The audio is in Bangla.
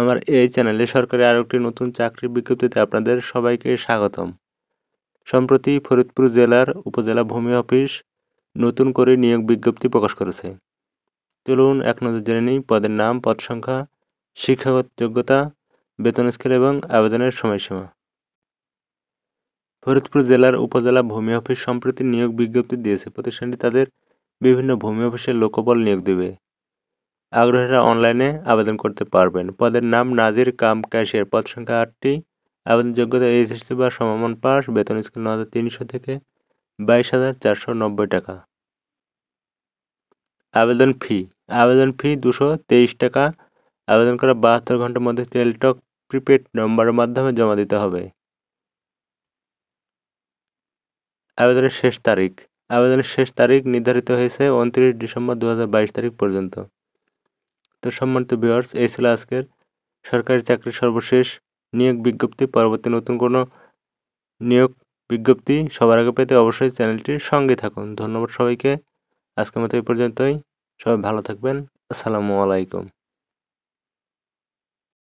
আমার এই চ্যানেলে সরকারি আরও একটি নতুন চাকরির বিজ্ঞপ্তিতে আপনাদের সবাইকে স্বাগতম সম্প্রতি ফরিদপুর জেলার উপজেলা ভূমি অফিস নতুন করে নিয়োগ বিজ্ঞপ্তি প্রকাশ করেছে চলুন এক নজর জেনে নিই পদের নাম পদ সংখ্যা শিক্ষাগত যোগ্যতা বেতন স্কেল এবং আবেদনের সময়সীমা ফরিদপুর জেলার উপজেলা ভূমি অফিস সম্প্রতি নিয়োগ বিজ্ঞপ্তি দিয়েছে প্রতিষ্ঠানটি তাদের বিভিন্ন ভূমি অফিসের লোকবল নিয়োগ দেবে আগ্রহীরা অনলাইনে আবেদন করতে পারবেন পদের নাম নাজির কাম ক্যাশিয়ার পদ সংখ্যা আটটি আবেদন যোগ্যতা এইচএসসি বা সমমান পাস বেতন স্কেল ন হাজার তিনশো থেকে বাইশ হাজার চারশো নব্বই টাকা আবেদন ফি আবেদন ফি দুশো তেইশ টাকা আবেদন করা বাহাত্তর ঘন্টার মধ্যে টেলটক প্রিপেড নম্বরের মাধ্যমে জমা দিতে হবে আবেদনের শেষ তারিখ আবেদনের শেষ তারিখ নির্ধারিত হয়েছে উনত্রিশ ডিসেম্বর দু তারিখ পর্যন্ত তো সম্মানিত ভিউয়ার্স এই ছিল আজকের সরকারি চাকরির সর্বশেষ নিয়োগ বিজ্ঞপ্তি পরবর্তী নতুন কোনো নিয়োগ বিজ্ঞপ্তি সবার আগে পেতে অবশ্যই চ্যানেলটির সঙ্গে থাকুন ধন্যবাদ সবাইকে আজকের মতো এই পর্যন্তই সবাই ভালো থাকবেন আসসালামু আলাইকুম